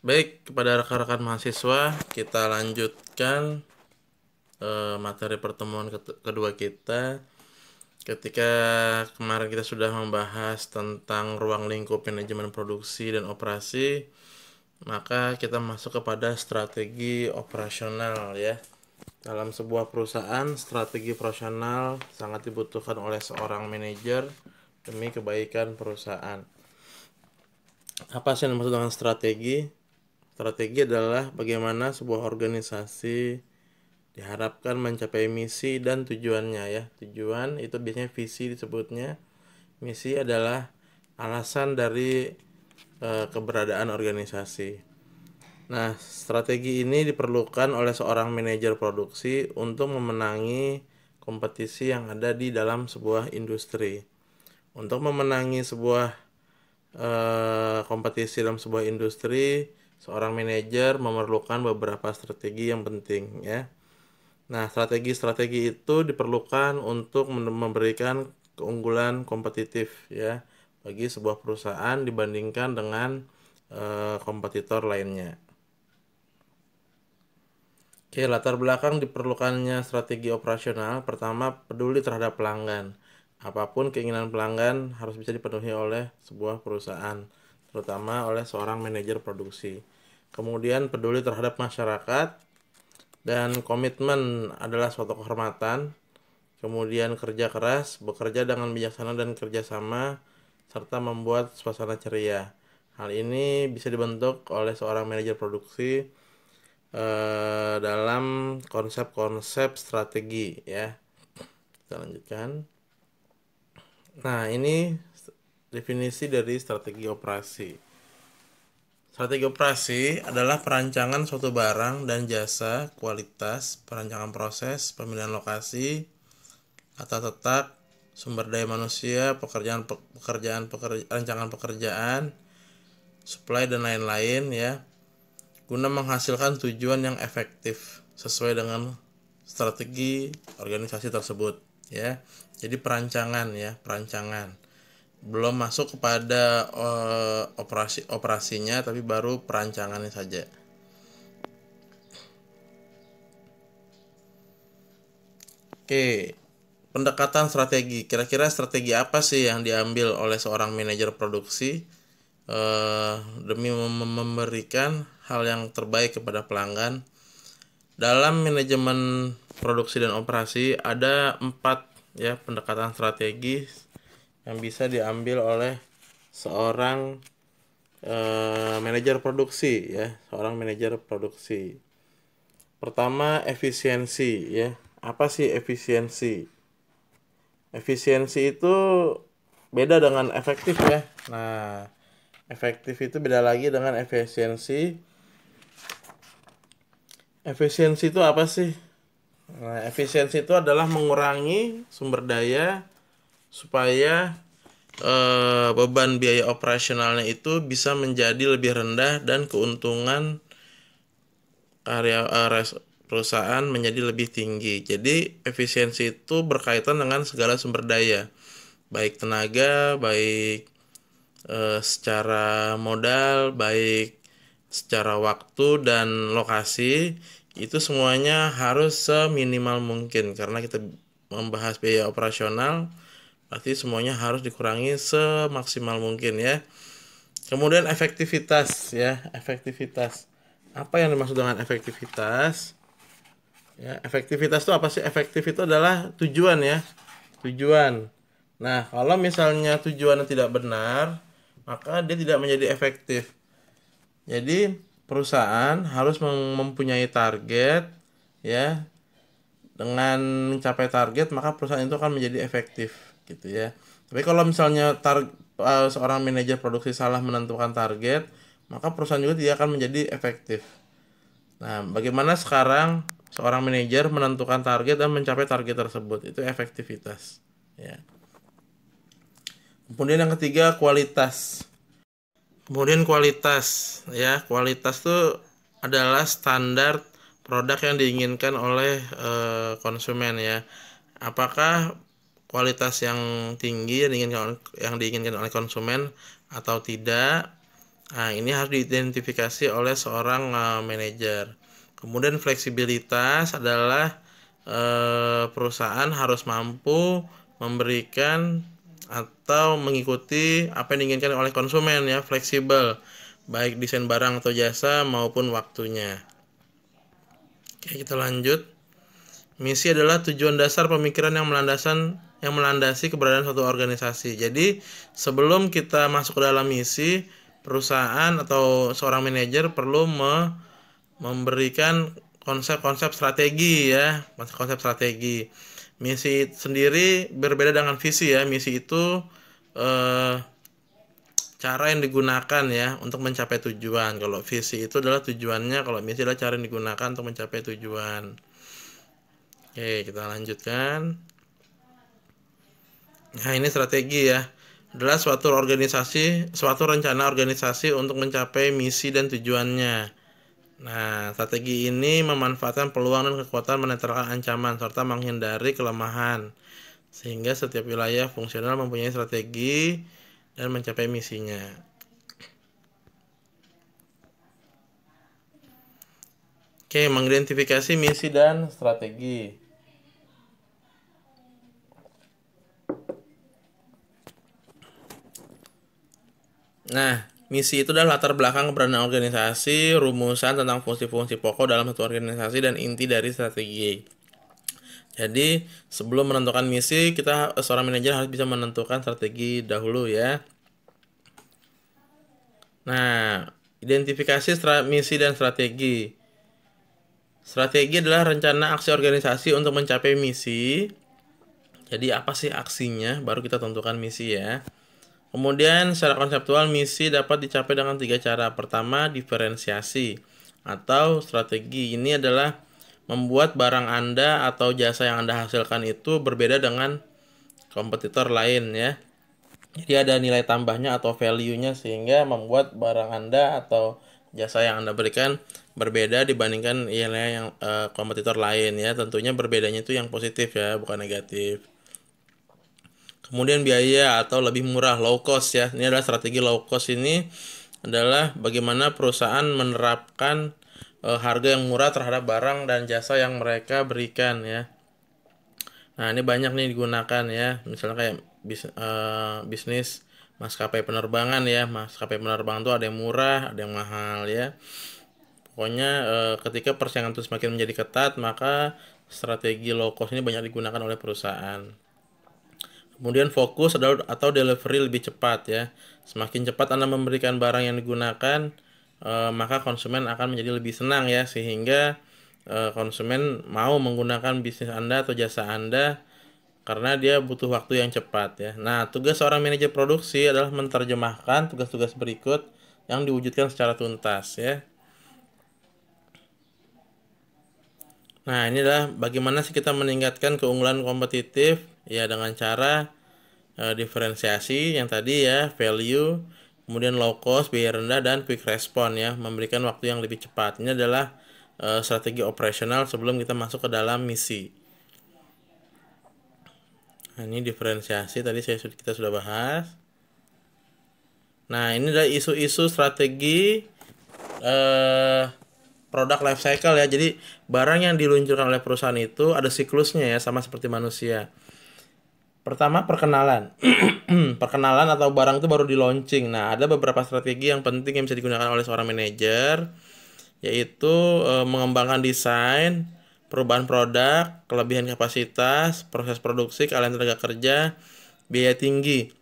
Baik, kepada rekan-rekan mahasiswa, kita lanjutkan e, materi pertemuan kedua kita. Ketika kemarin kita sudah membahas tentang ruang lingkup manajemen produksi dan operasi, maka kita masuk kepada strategi operasional ya. Dalam sebuah perusahaan, strategi operasional sangat dibutuhkan oleh seorang manajer demi kebaikan perusahaan. Apa sih yang dimaksud dengan strategi? Strategi adalah bagaimana sebuah organisasi diharapkan mencapai misi dan tujuannya ya. Tujuan itu biasanya visi disebutnya. Misi adalah alasan dari e, keberadaan organisasi. Nah, strategi ini diperlukan oleh seorang manajer produksi untuk memenangi kompetisi yang ada di dalam sebuah industri. Untuk memenangi sebuah e, kompetisi dalam sebuah industri, seorang manajer memerlukan beberapa strategi yang penting ya. Nah, strategi-strategi itu diperlukan untuk memberikan keunggulan kompetitif ya bagi sebuah perusahaan dibandingkan dengan e, kompetitor lainnya. Oke, latar belakang diperlukannya strategi operasional. Pertama, peduli terhadap pelanggan. Apapun keinginan pelanggan harus bisa dipenuhi oleh sebuah perusahaan terutama oleh seorang manajer produksi. Kemudian peduli terhadap masyarakat dan komitmen adalah suatu kehormatan. Kemudian kerja keras, bekerja dengan bijaksana dan kerjasama, serta membuat suasana ceria. Hal ini bisa dibentuk oleh seorang manajer produksi eh, dalam konsep-konsep strategi ya. Kita lanjutkan. Nah ini definisi dari strategi operasi. Strategi operasi adalah perancangan suatu barang dan jasa, kualitas, perancangan proses, pemilihan lokasi, atau tetap sumber daya manusia, pekerjaan pekerjaan pekerja, rancangan pekerjaan, supply dan lain-lain ya. Guna menghasilkan tujuan yang efektif sesuai dengan strategi organisasi tersebut ya. Jadi perancangan ya, perancangan belum masuk kepada uh, operasi operasinya tapi baru perancangannya saja. Oke, pendekatan strategi. Kira-kira strategi apa sih yang diambil oleh seorang manajer produksi uh, demi mem memberikan hal yang terbaik kepada pelanggan? Dalam manajemen produksi dan operasi ada empat ya pendekatan strategi yang bisa diambil oleh seorang uh, manajer produksi ya, seorang manajer produksi. Pertama efisiensi ya. Apa sih efisiensi? Efisiensi itu beda dengan efektif ya. Nah, efektif itu beda lagi dengan efisiensi. Efisiensi itu apa sih? Nah, efisiensi itu adalah mengurangi sumber daya supaya eh, beban biaya operasionalnya itu bisa menjadi lebih rendah dan keuntungan karya eh, perusahaan menjadi lebih tinggi. Jadi efisiensi itu berkaitan dengan segala sumber daya, baik tenaga, baik eh, secara modal, baik secara waktu dan lokasi itu semuanya harus seminimal mungkin karena kita membahas biaya operasional Berarti semuanya harus dikurangi semaksimal mungkin ya. Kemudian efektivitas ya, efektivitas. Apa yang dimaksud dengan efektivitas? Ya, efektivitas itu apa sih? Efektif itu adalah tujuan ya. Tujuan. Nah, kalau misalnya tujuannya tidak benar, maka dia tidak menjadi efektif. Jadi, perusahaan harus mempunyai target ya. Dengan mencapai target, maka perusahaan itu akan menjadi efektif gitu ya tapi kalau misalnya tar uh, seorang manajer produksi salah menentukan target maka perusahaan juga tidak akan menjadi efektif nah bagaimana sekarang seorang manajer menentukan target dan mencapai target tersebut itu efektivitas ya kemudian yang ketiga kualitas kemudian kualitas ya kualitas itu adalah standar produk yang diinginkan oleh e, konsumen ya apakah kualitas yang tinggi yang diinginkan yang diinginkan oleh konsumen atau tidak. Nah, ini harus diidentifikasi oleh seorang uh, manajer. Kemudian fleksibilitas adalah uh, perusahaan harus mampu memberikan atau mengikuti apa yang diinginkan oleh konsumen ya, fleksibel baik desain barang atau jasa maupun waktunya. Oke, kita lanjut. Misi adalah tujuan dasar pemikiran yang melandasan yang melandasi keberadaan suatu organisasi. Jadi, sebelum kita masuk ke dalam misi, perusahaan atau seorang manajer perlu me memberikan konsep-konsep strategi ya, konsep strategi. Misi sendiri berbeda dengan visi ya. Misi itu eh, cara yang digunakan ya untuk mencapai tujuan. Kalau visi itu adalah tujuannya, kalau misi adalah cara yang digunakan untuk mencapai tujuan. Oke, kita lanjutkan. Nah, ini strategi ya. Adalah suatu organisasi, suatu rencana organisasi untuk mencapai misi dan tujuannya. Nah, strategi ini memanfaatkan peluang dan kekuatan menetralkan ancaman serta menghindari kelemahan. Sehingga setiap wilayah fungsional mempunyai strategi dan mencapai misinya. Oke, mengidentifikasi misi dan strategi. Nah, misi itu adalah latar belakang keberadaan organisasi, rumusan tentang fungsi-fungsi pokok dalam satu organisasi dan inti dari strategi. Jadi, sebelum menentukan misi, kita eh, seorang manajer harus bisa menentukan strategi dahulu ya. Nah, identifikasi misi dan strategi. Strategi adalah rencana aksi organisasi untuk mencapai misi. Jadi apa sih aksinya? Baru kita tentukan misi ya. Kemudian secara konseptual misi dapat dicapai dengan tiga cara. Pertama, diferensiasi atau strategi. Ini adalah membuat barang Anda atau jasa yang Anda hasilkan itu berbeda dengan kompetitor lain ya. Jadi ada nilai tambahnya atau value-nya sehingga membuat barang Anda atau jasa yang Anda berikan berbeda dibandingkan nilai yang uh, kompetitor lain ya. Tentunya berbedanya itu yang positif ya, bukan negatif. Kemudian biaya atau lebih murah low cost ya. Ini adalah strategi low cost ini adalah bagaimana perusahaan menerapkan e, harga yang murah terhadap barang dan jasa yang mereka berikan ya. Nah, ini banyak nih digunakan ya. Misalnya kayak bis, e, bisnis maskapai penerbangan ya. Maskapai penerbangan tuh ada yang murah, ada yang mahal ya. Pokoknya e, ketika persaingan itu semakin menjadi ketat, maka strategi low cost ini banyak digunakan oleh perusahaan. Kemudian fokus atau delivery lebih cepat ya. Semakin cepat Anda memberikan barang yang digunakan, eh, maka konsumen akan menjadi lebih senang ya sehingga eh, konsumen mau menggunakan bisnis Anda atau jasa Anda karena dia butuh waktu yang cepat ya. Nah, tugas seorang manajer produksi adalah menerjemahkan tugas-tugas berikut yang diwujudkan secara tuntas ya. Nah, ini adalah bagaimana sih kita meningkatkan keunggulan kompetitif ya dengan cara uh, diferensiasi yang tadi ya value kemudian low cost biaya rendah dan quick response ya memberikan waktu yang lebih cepat ini adalah uh, strategi operasional sebelum kita masuk ke dalam misi nah, ini diferensiasi tadi saya kita sudah bahas nah ini adalah isu-isu strategi uh, produk life cycle ya jadi barang yang diluncurkan oleh perusahaan itu ada siklusnya ya sama seperti manusia Pertama perkenalan. perkenalan atau barang itu baru di launching. Nah, ada beberapa strategi yang penting yang bisa digunakan oleh seorang manajer yaitu e, mengembangkan desain, perubahan produk, kelebihan kapasitas, proses produksi, kalian tenaga kerja, biaya tinggi.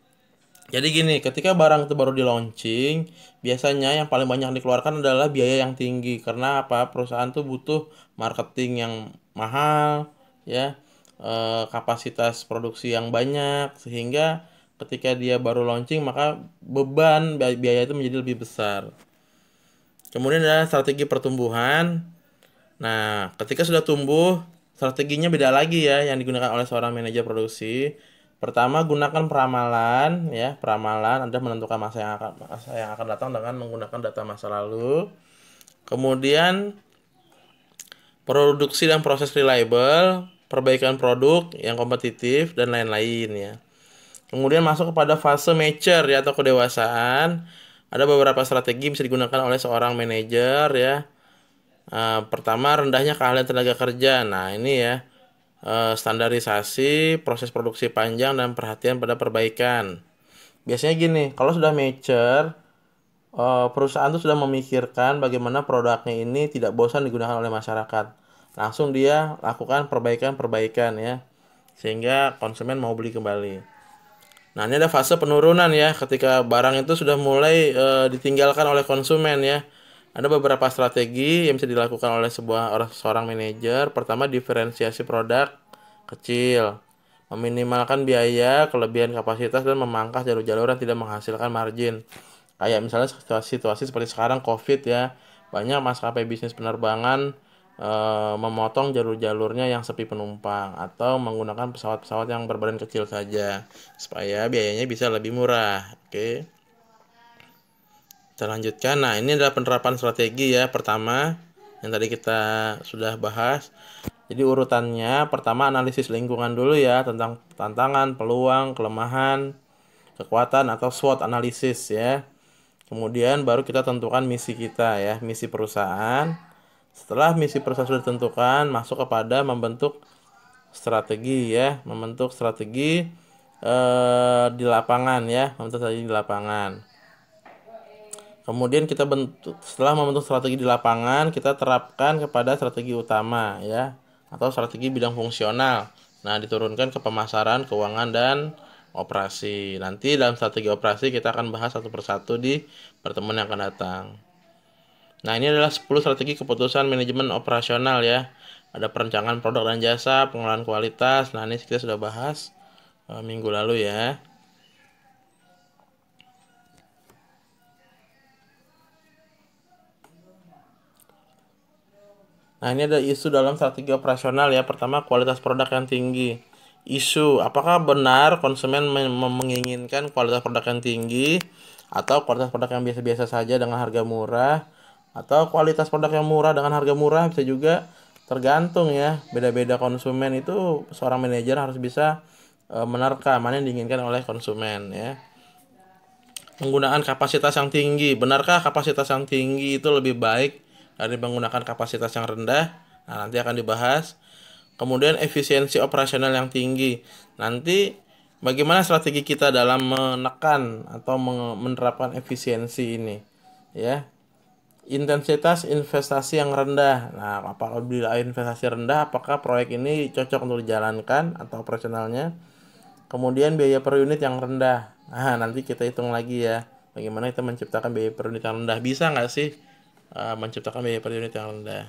Jadi gini, ketika barang itu baru di launching, biasanya yang paling banyak dikeluarkan adalah biaya yang tinggi karena apa? Perusahaan itu butuh marketing yang mahal, ya Eh, kapasitas produksi yang banyak sehingga ketika dia baru launching maka beban biaya itu menjadi lebih besar. Kemudian ada strategi pertumbuhan. Nah, ketika sudah tumbuh, strateginya beda lagi ya yang digunakan oleh seorang manajer produksi. Pertama, gunakan peramalan ya, peramalan Anda menentukan masa yang akan masa yang akan datang dengan menggunakan data masa lalu. Kemudian produksi dan proses reliable perbaikan produk yang kompetitif dan lain-lain ya. Kemudian masuk kepada fase mature ya atau kedewasaan. Ada beberapa strategi bisa digunakan oleh seorang manajer ya. Uh, pertama rendahnya keahlian tenaga kerja. Nah, ini ya uh, standarisasi, proses produksi panjang dan perhatian pada perbaikan. Biasanya gini, kalau sudah mature eh, perusahaan itu sudah memikirkan bagaimana produknya ini tidak bosan digunakan oleh masyarakat langsung dia lakukan perbaikan-perbaikan ya sehingga konsumen mau beli kembali. Nah, ini ada fase penurunan ya ketika barang itu sudah mulai e, ditinggalkan oleh konsumen ya. Ada beberapa strategi yang bisa dilakukan oleh sebuah orang seorang manajer. Pertama, diferensiasi produk kecil, meminimalkan biaya, kelebihan kapasitas dan memangkas jalur-jalur yang tidak menghasilkan margin. Kayak misalnya situasi-situasi seperti sekarang COVID ya, banyak maskapai bisnis penerbangan Eh, memotong jalur-jalurnya yang sepi penumpang atau menggunakan pesawat-pesawat yang berbadan kecil saja supaya biayanya bisa lebih murah. Oke. Okay. Kita lanjutkan. Nah, ini adalah penerapan strategi ya. Pertama, yang tadi kita sudah bahas. Jadi urutannya pertama analisis lingkungan dulu ya tentang tantangan, peluang, kelemahan, kekuatan atau SWOT analisis ya. Kemudian baru kita tentukan misi kita ya, misi perusahaan, setelah misi proses sudah ditentukan, masuk kepada membentuk strategi ya, membentuk strategi eh, di lapangan ya, membentuk strategi di lapangan. Kemudian kita bentuk setelah membentuk strategi di lapangan, kita terapkan kepada strategi utama ya atau strategi bidang fungsional. Nah, diturunkan ke pemasaran, keuangan dan operasi. Nanti dalam strategi operasi kita akan bahas satu persatu di pertemuan yang akan datang. Nah, ini adalah 10 strategi keputusan manajemen operasional ya. Ada perencanaan produk dan jasa, pengelolaan kualitas. Nah, ini kita sudah bahas uh, minggu lalu ya. Nah, ini ada isu dalam strategi operasional ya. Pertama, kualitas produk yang tinggi. Isu, apakah benar konsumen menginginkan kualitas produk yang tinggi atau kualitas produk yang biasa-biasa saja dengan harga murah? atau kualitas produk yang murah dengan harga murah bisa juga tergantung ya beda-beda konsumen itu seorang manajer harus bisa e, menerka mana yang diinginkan oleh konsumen ya penggunaan kapasitas yang tinggi benarkah kapasitas yang tinggi itu lebih baik dari menggunakan kapasitas yang rendah nah nanti akan dibahas kemudian efisiensi operasional yang tinggi nanti bagaimana strategi kita dalam menekan atau menerapkan efisiensi ini ya intensitas investasi yang rendah. Nah, apabila investasi rendah, apakah proyek ini cocok untuk dijalankan atau operasionalnya? Kemudian biaya per unit yang rendah. Nah, nanti kita hitung lagi ya, bagaimana kita menciptakan biaya per unit yang rendah. Bisa nggak sih uh, menciptakan biaya per unit yang rendah?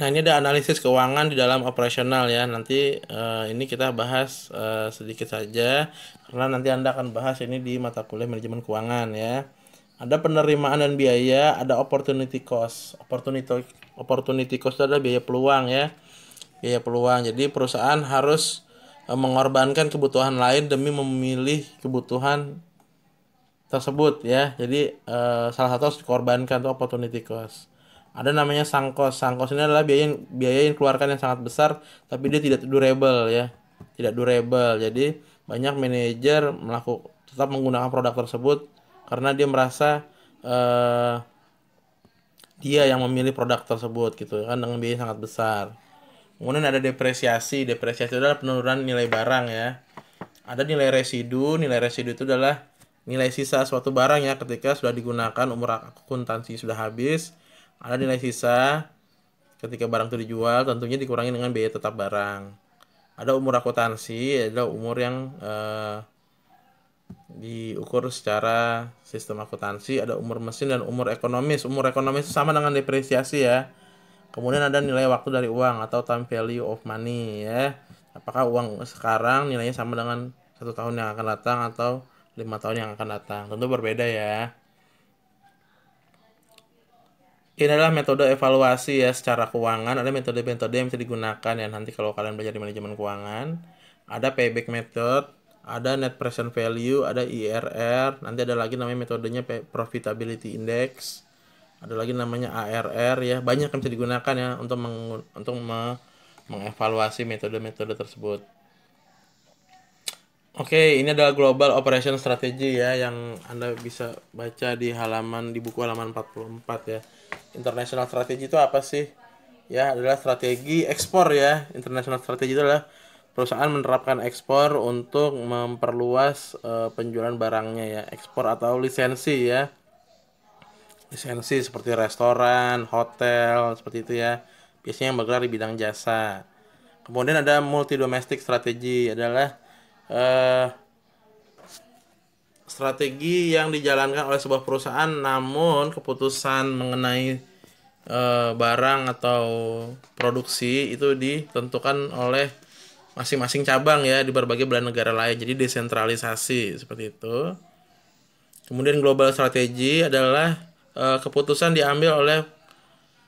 Nah, ini ada analisis keuangan di dalam operasional ya. Nanti uh, ini kita bahas uh, sedikit saja karena nanti Anda akan bahas ini di mata kuliah manajemen keuangan ya ada penerimaan dan biaya, ada opportunity cost. Opportunity opportunity cost adalah biaya peluang ya. Biaya peluang. Jadi perusahaan harus eh, mengorbankan kebutuhan lain demi memilih kebutuhan tersebut ya. Jadi eh, salah satu harus dikorbankan itu opportunity cost. Ada namanya sangkos. Sangkos ini adalah biaya yang, biaya yang keluarkan yang sangat besar tapi dia tidak durable ya. Tidak durable. Jadi banyak manajer melakukan tetap menggunakan produk tersebut karena dia merasa uh, dia yang memilih produk tersebut gitu kan dengan biaya sangat besar. Kemudian ada depresiasi. Depresiasi itu adalah penurunan nilai barang ya. Ada nilai residu. Nilai residu itu adalah nilai sisa suatu barang ya ketika sudah digunakan umur akuntansi sudah habis. Ada nilai sisa ketika barang itu dijual tentunya dikurangi dengan biaya tetap barang. Ada umur akuntansi adalah umur yang uh, diukur secara sistem akuntansi ada umur mesin dan umur ekonomis umur ekonomis sama dengan depresiasi ya kemudian ada nilai waktu dari uang atau time value of money ya apakah uang sekarang nilainya sama dengan satu tahun yang akan datang atau lima tahun yang akan datang tentu berbeda ya ini adalah metode evaluasi ya secara keuangan ada metode-metode yang bisa digunakan ya nanti kalau kalian belajar di manajemen keuangan ada payback method ada net present value, ada IRR, nanti ada lagi namanya metodenya profitability index, ada lagi namanya ARR ya, banyak yang bisa digunakan ya untuk meng, untuk me, mengevaluasi metode-metode tersebut. Oke, ini adalah global operation strategy ya yang Anda bisa baca di halaman di buku halaman 44 ya. International strategy itu apa sih? Ya, adalah strategi ekspor ya. International strategy itu adalah perusahaan menerapkan ekspor untuk memperluas uh, penjualan barangnya ya ekspor atau lisensi ya lisensi seperti restoran hotel seperti itu ya biasanya yang bergerak di bidang jasa kemudian ada multi domestik strategi adalah uh, strategi yang dijalankan oleh sebuah perusahaan namun keputusan mengenai e, barang atau produksi itu ditentukan oleh masing-masing cabang ya di berbagai belahan negara lain. Jadi desentralisasi seperti itu. Kemudian global strategi adalah e, keputusan diambil oleh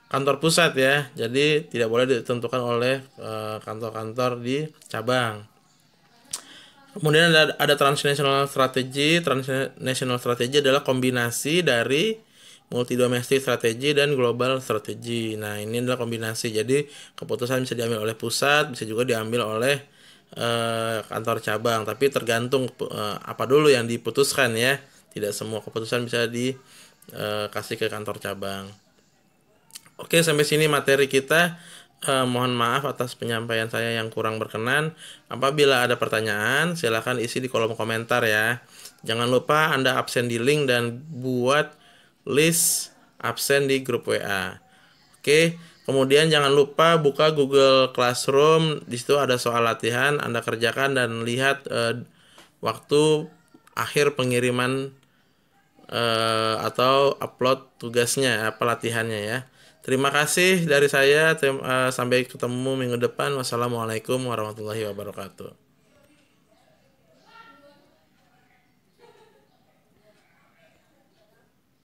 kantor pusat ya. Jadi tidak boleh ditentukan oleh eh, kantor-kantor e, di cabang. Kemudian ada, ada transnational strategy. Transnational strategy adalah kombinasi dari multi domestik strategi dan global strategi. Nah, ini adalah kombinasi. Jadi, keputusan bisa diambil oleh pusat, bisa juga diambil oleh eh, kantor cabang, tapi tergantung eh, apa dulu yang diputuskan ya. Tidak semua keputusan bisa dikasih eh, ke kantor cabang. Oke, sampai sini materi kita. Eh, mohon maaf atas penyampaian saya yang kurang berkenan. Apabila ada pertanyaan, silakan isi di kolom komentar ya. Jangan lupa Anda absen di link dan buat list absen di grup WA. Oke, kemudian jangan lupa buka Google Classroom, di situ ada soal latihan, Anda kerjakan dan lihat eh, waktu akhir pengiriman eh, atau upload tugasnya, apa eh, latihannya ya. Terima kasih dari saya, eh, sampai ketemu minggu depan. Wassalamualaikum warahmatullahi wabarakatuh.